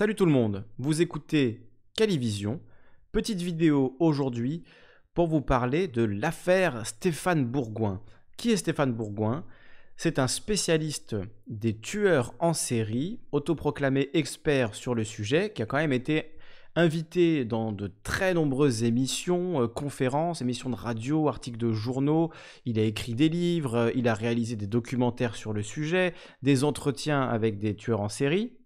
Salut tout le monde, vous écoutez Calivision. Petite vidéo aujourd'hui pour vous parler de l'affaire Stéphane Bourgoin. Qui est Stéphane Bourgoin C'est un spécialiste des tueurs en série, autoproclamé expert sur le sujet, qui a quand même été invité dans de très nombreuses émissions, euh, conférences, émissions de radio, articles de journaux. Il a écrit des livres, euh, il a réalisé des documentaires sur le sujet, des entretiens avec des tueurs en série.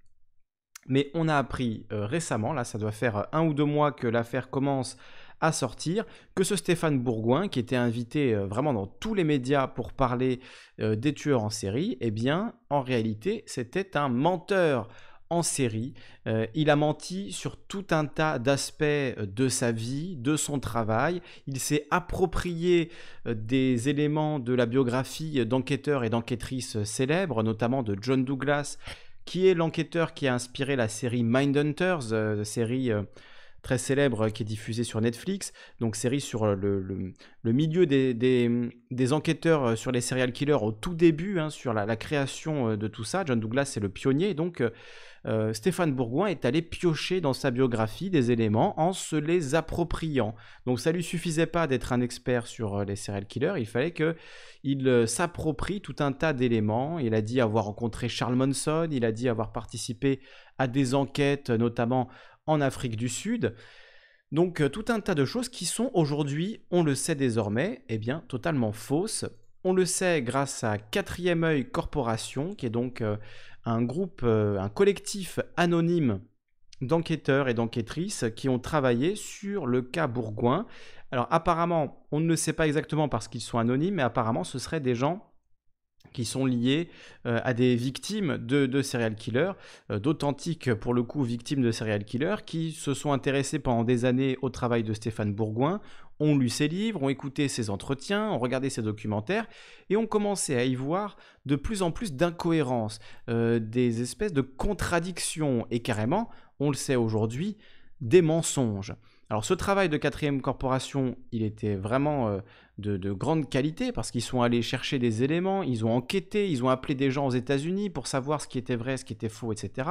Mais on a appris euh, récemment, là ça doit faire euh, un ou deux mois que l'affaire commence à sortir, que ce Stéphane Bourgoin, qui était invité euh, vraiment dans tous les médias pour parler des tueurs en série, eh bien en réalité c'était un menteur en série. il a menti sur tout un tas d'aspects de sa vie, de son travail. Il s'est approprié des éléments de la biographie d'enquêteurs et d'enquêtrices célèbres, notamment de John Douglas qui est l'enquêteur qui a inspiré la série Mindhunters, euh, série euh, très célèbre euh, qui est diffusée sur Netflix, donc série sur euh, le, milieu des, des, enquêteurs euh, sur les serial killers au tout début, hein, sur la, création de tout ça. John Douglas est le pionnier, donc Stéphane Bourgoin est allé piocher dans sa biographie des éléments en se les appropriant. Donc ça lui suffisait pas d'être un expert sur les serial killers, il fallait que il s'approprie tout un tas d'éléments. Il a dit avoir rencontré Charles Monson. il a dit avoir participé à des enquêtes, notamment en Afrique du Sud. Donc euh, tout un tas de choses qui sont aujourd'hui, on le sait désormais, eh bien totalement fausses. On le sait grâce à Quatrième œil Corporation, qui est donc euh, un groupe, euh, un collectif anonyme d'enquêteurs et d'enquêtrices qui ont travaillé sur le cas Bourgoin. Alors apparemment, on ne le sait pas exactement parce qu'ils sont anonymes, mais apparemment ce seraient des gens qui sont liés euh, à des victimes de, serial killers, euh, d'authentiques pour le coup victimes de serial killers, qui se sont intéressés pendant des années au travail de Stéphane Bourgoin, ont lu ses livres, ont écouté ses entretiens, ont regardé ses documentaires, et ont commencé à y voir de plus en plus d'incohérences, euh, des espèces de contradictions, et carrément, on le sait aujourd'hui, des mensonges. Alors ce travail de quatrième corporation, il était vraiment euh, de, grande qualité parce qu'ils sont allés chercher des éléments, ils ont enquêté, ils ont appelé des gens aux États-Unis pour savoir ce qui était vrai, ce qui était faux, etc.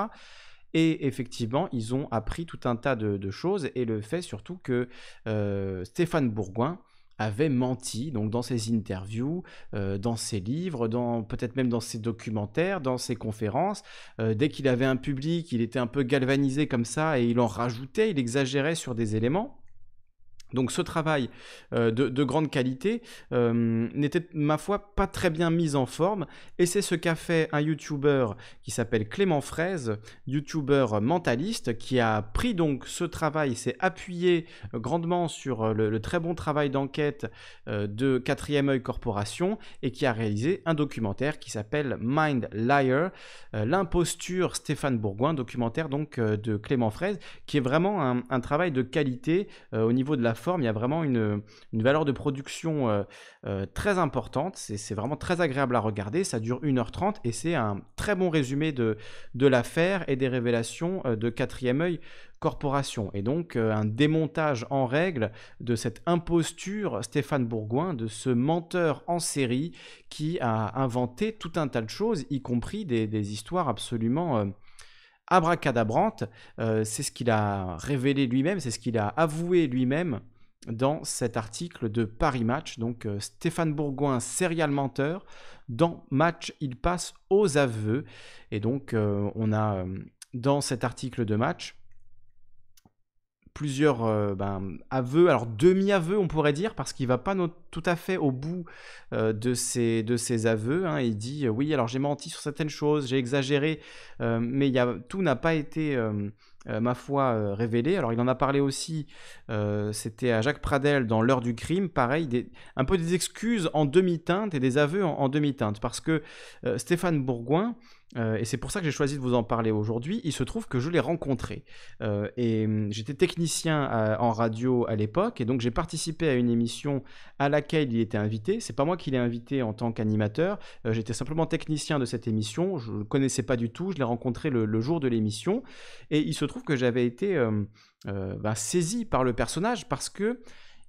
Et effectivement, ils ont appris tout un tas de, choses et le fait surtout que euh, Stéphane Bourgoin avait menti, donc dans ses interviews, euh, dans ses livres, dans peut-être même dans ses documentaires, dans ses conférences. Euh, dès qu'il avait un public, il était un peu galvanisé comme ça et il en rajoutait, il exagérait sur des éléments. Donc ce travail euh, de, grande qualité euh, n'était, ma foi, pas très bien mis en forme. Et c'est ce qu'a fait un YouTuber qui s'appelle Clément Fraise, YouTuber mentaliste, qui a pris donc ce travail, s'est appuyé euh, grandement sur le, très bon travail d'enquête de de Quatrième œil Corporation et qui a réalisé un documentaire qui s'appelle Mind Liar, l'imposture Stéphane Bourgoin, documentaire donc de Clément Fraise, qui est vraiment un, un travail de qualité au niveau de la il y a vraiment une, valeur de production euh, euh, très importante. C'est vraiment très agréable à regarder. Ça dure 1h30 et c'est un très bon résumé de, de l'affaire et des révélations euh, de quatrième œil corporation. Et donc un démontage en règle de cette imposture Stéphane Bourgoin, de ce menteur en série qui a inventé tout un tas de choses, y compris des, histoires absolument... abracadabrantes. c'est ce qu'il a révélé lui-même, c'est ce qu'il a avoué lui-même dans cet article de Paris Match. Donc euh, Stéphane Bourgoin, serial menteur, dans Match, il passe aux aveux. Et donc euh, on a euh, dans cet article de Match plusieurs ben, aveux, alors demi-aveux on pourrait dire, parce qu'il ne va pas tout à fait au bout de, ses, de ses aveux. Hein. Il dit oui, alors j'ai menti sur certaines choses, j'ai exagéré, mais tout n'a pas été euh, ma foi, euh, révélée ». Alors, il en a parlé aussi, euh, c'était à Jacques Pradel dans L'heure du crime, pareil, un peu des excuses en demi-teinte et des aveux en demi-teinte, parce que Stéphane Bourgoin, euh, et c'est pour ça que j'ai choisi de vous en parler aujourd'hui. Il se trouve que je l'ai rencontré. Euh, et hum, j'étais technicien en radio à l'époque, et donc j'ai participé à une émission à laquelle il était invité. C'est pas moi qui l'ai invité en tant qu'animateur, euh, j'étais simplement technicien de cette émission. Je le connaissais pas du tout, je l'ai rencontré le, jour de l'émission. Et il se trouve que j'avais été hum, ben, saisi par le personnage parce que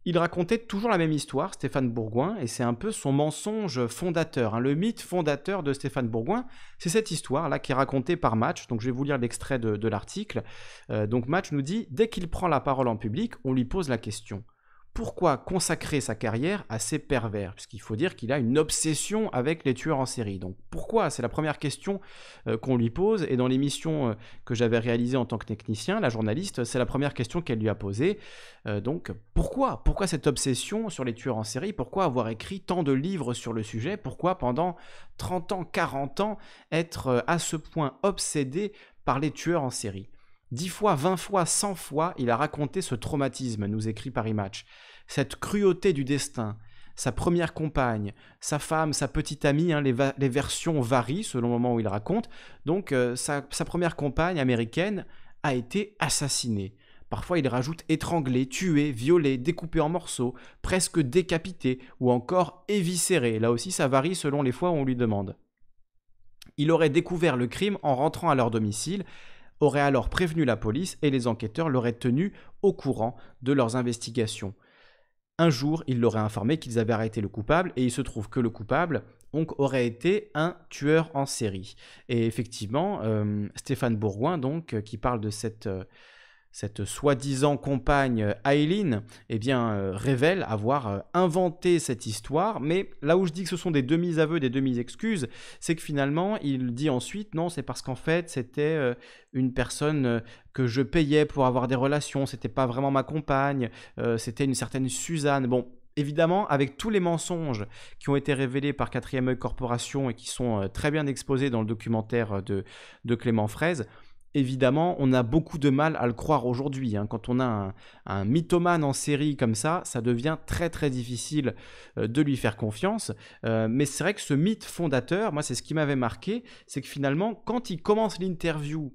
il racontait toujours la même histoire, Stéphane Bourgoin, et c'est un peu son mensonge fondateur, hein. le mythe fondateur de Stéphane Bourgoin. C'est cette histoire-là qui est racontée par Match, donc je vais vous lire l'extrait de, l'article. Euh, donc Match nous dit, dès qu'il prend la parole en public, on lui pose la question pourquoi consacrer sa carrière à ces pervers Puisqu'il faut dire qu'il a une obsession avec les tueurs en série. Donc pourquoi C'est la première question euh, qu'on lui pose. Et dans l'émission euh, que j'avais réalisée en tant que technicien, la journaliste, c'est la première question qu'elle lui a posée. Euh, donc pourquoi Pourquoi cette obsession sur les tueurs en série Pourquoi avoir écrit tant de livres sur le sujet Pourquoi pendant 30 ans, 40 ans, être à ce point obsédé par les tueurs en série 10 fois, 20 fois, 100 fois, il a raconté ce traumatisme, nous écrit Paris Match. Cette cruauté du destin, sa première compagne, sa femme, sa petite amie, hein, les, versions varient selon le moment où il raconte. Donc euh, sa, sa, première compagne américaine a été assassinée. Parfois il rajoute étranglée, tuée, violée, découpée en morceaux, presque décapitée ou encore éviscérée. Là aussi ça varie selon les fois où on lui demande. Il aurait découvert le crime en rentrant à leur domicile aurait alors prévenu la police et les enquêteurs l'auraient tenu au courant de leurs investigations. Un jour, ils l'auraient informé qu'ils avaient arrêté le coupable et il se trouve que le coupable donc, aurait été un tueur en série. Et effectivement, euh, Stéphane Bourgoin, donc, euh, qui parle de cette... Euh, cette soi-disant compagne euh, Aileen, eh bien, euh, révèle avoir euh, inventé cette histoire. Mais là où je dis que ce sont des demi-aveux, des demi-excuses, c'est que finalement, il dit ensuite, non, c'est parce qu'en fait, c'était une personne que je payais pour avoir des relations, c'était pas vraiment ma compagne, c'était une certaine Suzanne. Bon, évidemment, avec tous les mensonges qui ont été révélés par 4ème Corporation et qui sont très bien exposés dans le documentaire de, de Clément Fraise, évidemment, on a beaucoup de mal à le croire aujourd'hui. Hein. Quand on a un, mythomane en série comme ça, ça devient très très difficile euh, de lui faire confiance. Euh, mais c'est vrai que ce mythe fondateur, moi c'est ce qui m'avait marqué, c'est que finalement, quand il commence l'interview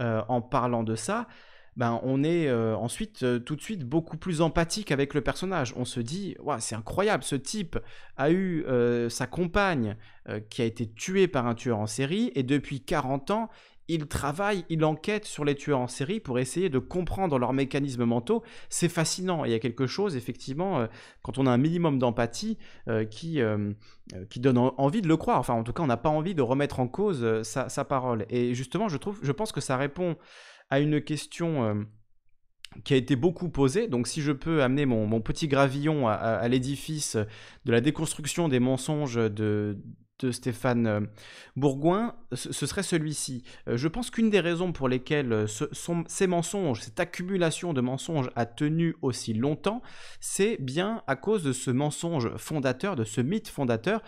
euh, en parlant de ça, ben, on est ensuite tout de suite beaucoup plus empathique avec le personnage. On se dit, ouais, c'est incroyable, ce type a eu sa compagne qui a été tuée par un tueur en série, et depuis 40 ans, il travaille, il enquête sur les tueurs en série pour essayer de comprendre leurs mécanismes mentaux. C'est fascinant. il y a quelque chose, effectivement, euh, quand on a un minimum d'empathie, euh, qui, euh, qui donne envie de le croire. Enfin, en tout cas, on n'a pas envie de remettre en cause sa, parole. Et justement, je, trouve, je pense que ça répond à une question... qui a été beaucoup posée. Donc si je peux amener mon, petit gravillon à l'édifice de la déconstruction des mensonges de, Stéphane euh, Bourgoin, ce serait celui-ci. Euh, je pense qu'une des raisons pour lesquelles euh, ces mensonges, cette accumulation de mensonges a tenu aussi longtemps, c'est bien à cause de ce mensonge fondateur, de ce mythe fondateur,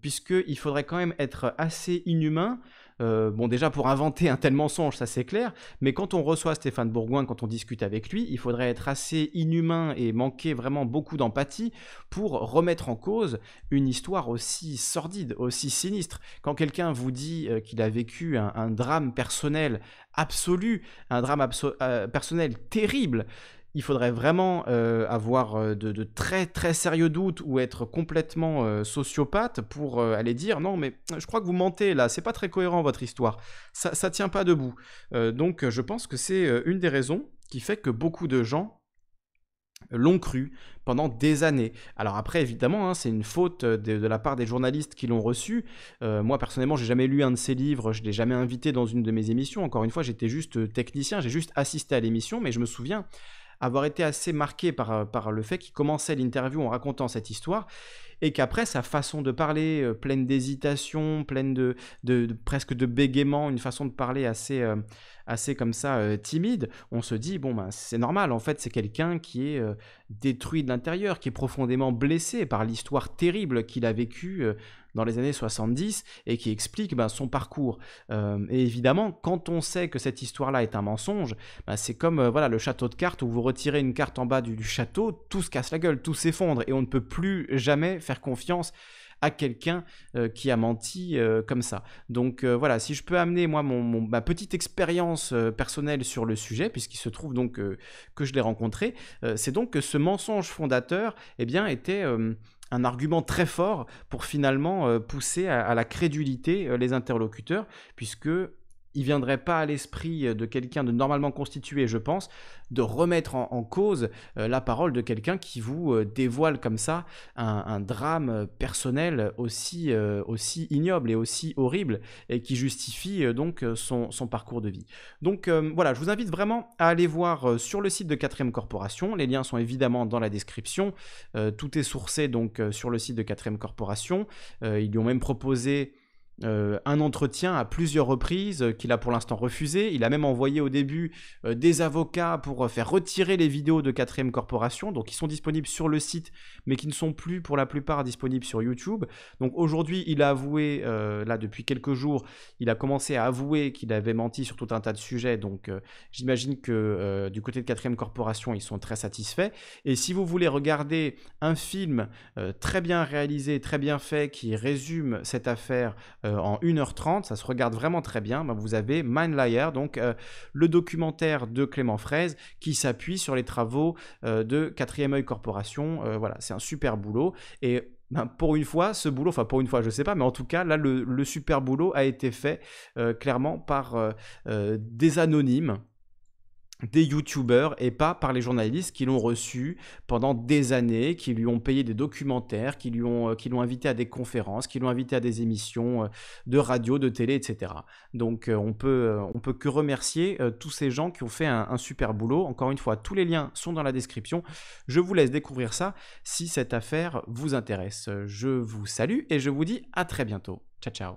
puisque puisqu'il faudrait quand même être assez inhumain euh, bon, déjà pour inventer un tel mensonge, ça c'est clair, mais quand on reçoit Stéphane Bourgoin, quand on discute avec lui, il faudrait être assez inhumain et manquer vraiment beaucoup d'empathie pour remettre en cause une histoire aussi sordide, aussi sinistre. Quand quelqu'un vous dit euh, qu'il a vécu un, drame personnel absolu, un drame euh, personnel terrible, il faudrait vraiment euh, avoir euh, de, très très sérieux doutes ou être complètement euh, sociopathe pour aller dire non mais je crois que vous mentez là, c'est pas très cohérent votre histoire, ça, tient pas debout. donc je pense que c'est une des raisons qui fait que beaucoup de gens l'ont cru pendant des années. Alors après, évidemment, hein, c'est une faute de, la part des journalistes qui l'ont reçu. moi, personnellement, j'ai jamais lu un de ses livres, je l'ai jamais invité dans une de mes émissions. Encore une fois, j'étais juste technicien, j'ai juste assisté à l'émission, mais je me souviens avoir été assez marqué par, euh, par le fait qu'il commençait l'interview en racontant cette histoire et qu'après sa façon de parler, euh, pleine d'hésitation, pleine de, presque de bégaiement, une façon de parler assez, euh, assez comme ça euh, timide, on se dit bon ben c'est normal. En fait, c'est quelqu'un qui est détruit de l'intérieur, qui est profondément blessé par l'histoire terrible qu'il a vécue dans les années 70 et qui explique ben, son parcours. et évidemment, quand on sait que cette histoire-là est un mensonge, ben, c'est comme voilà le château de cartes où vous retirez une carte en bas du, du château, tout se casse la gueule, tout s'effondre et on ne peut plus jamais faire confiance à quelqu'un euh, qui a menti euh, comme ça. Donc euh, voilà, si je peux amener moi mon, ma petite expérience personnelle sur le sujet, puisqu'il se trouve donc que je l'ai rencontré, c'est donc que ce mensonge fondateur, eh bien, était un argument très fort pour finalement pousser à la crédulité les interlocuteurs, puisque il viendrait pas à l'esprit de quelqu'un de normalement constitué, je pense, de remettre en, cause euh, la parole de quelqu'un qui vous euh, dévoile comme ça un, drame personnel aussi, euh, aussi ignoble et aussi horrible et qui justifie donc son, son, parcours de vie. Donc voilà, je vous invite vraiment à aller voir sur le site de 4ème Corporation. Les liens sont évidemment dans la description. tout est sourcé donc sur le site de 4ème Corporation. ils lui ont même proposé euh, un entretien à plusieurs reprises euh, qu'il a pour l'instant refusé. Il a même envoyé au début euh, des avocats pour faire retirer les vidéos de 4ème Corporation, donc ils sont disponibles sur le site, mais qui ne sont plus pour la plupart disponibles sur YouTube. Donc aujourd'hui, il a avoué, là depuis quelques jours, il a commencé à avouer qu'il avait menti sur tout un tas de sujets, donc j'imagine que du côté de 4ème Corporation, ils sont très satisfaits. Et si vous voulez regarder un film très bien réalisé, très bien fait, qui résume cette affaire, euh, en 1h30, ça se regarde vraiment très bien, ben, vous avez Mind donc euh, le documentaire de Clément Fraise qui s'appuie sur les travaux euh, de Quatrième œil Corporation. voilà, c'est un super boulot. Et ben, pour une fois, ce boulot, enfin pour une fois, je ne sais pas, mais en tout cas, là, le super boulot a été fait clairement par des anonymes des youtubeurs et pas par les journalistes qui l'ont reçu pendant des années, qui lui ont payé des documentaires, qui euh, l'ont invité à des conférences, qui l'ont invité à des émissions euh, de radio, de télé, etc. Donc euh, on peut, on peut que remercier tous ces gens qui ont fait un, un super boulot. Encore une fois, tous les liens sont dans la description. Je vous laisse découvrir ça si cette affaire vous intéresse. Je vous salue et je vous dis à très bientôt. Ciao ciao.